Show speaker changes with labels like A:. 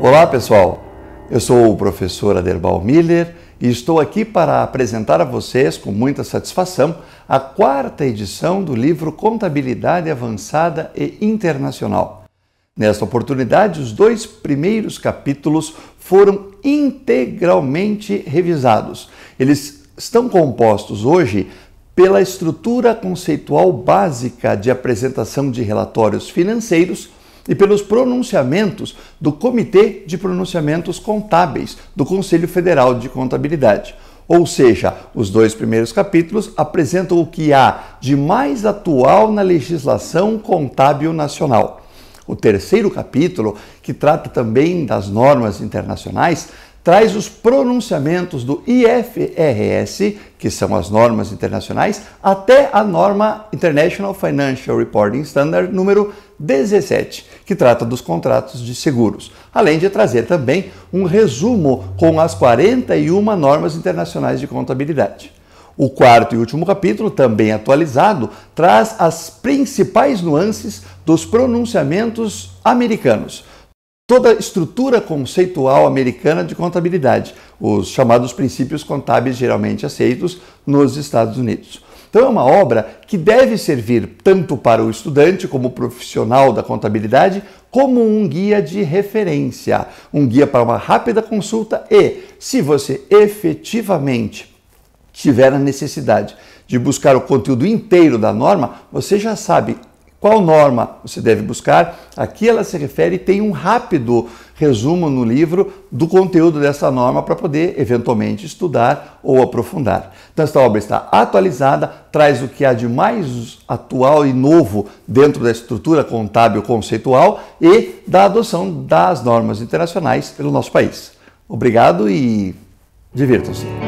A: Olá, pessoal. Eu sou o professor Aderbal Miller e estou aqui para apresentar a vocês com muita satisfação a quarta edição do livro Contabilidade Avançada e Internacional. Nesta oportunidade, os dois primeiros capítulos foram integralmente revisados. Eles estão compostos hoje pela estrutura conceitual básica de apresentação de relatórios financeiros e pelos pronunciamentos do Comitê de Pronunciamentos Contábeis do Conselho Federal de Contabilidade. Ou seja, os dois primeiros capítulos apresentam o que há de mais atual na legislação contábil nacional. O terceiro capítulo, que trata também das normas internacionais, traz os pronunciamentos do IFRS, que são as normas internacionais, até a norma International Financial Reporting Standard número 17, que trata dos contratos de seguros, além de trazer também um resumo com as 41 normas internacionais de contabilidade. O quarto e último capítulo, também atualizado, traz as principais nuances dos pronunciamentos americanos toda a estrutura conceitual americana de contabilidade, os chamados princípios contábeis geralmente aceitos nos Estados Unidos. Então, é uma obra que deve servir tanto para o estudante como profissional da contabilidade, como um guia de referência, um guia para uma rápida consulta e, se você efetivamente tiver a necessidade de buscar o conteúdo inteiro da norma, você já sabe qual norma você deve buscar? Aqui ela se refere e tem um rápido resumo no livro do conteúdo dessa norma para poder eventualmente estudar ou aprofundar. Então, esta obra está atualizada, traz o que há de mais atual e novo dentro da estrutura contábil conceitual e da adoção das normas internacionais pelo nosso país. Obrigado e divirtam-se!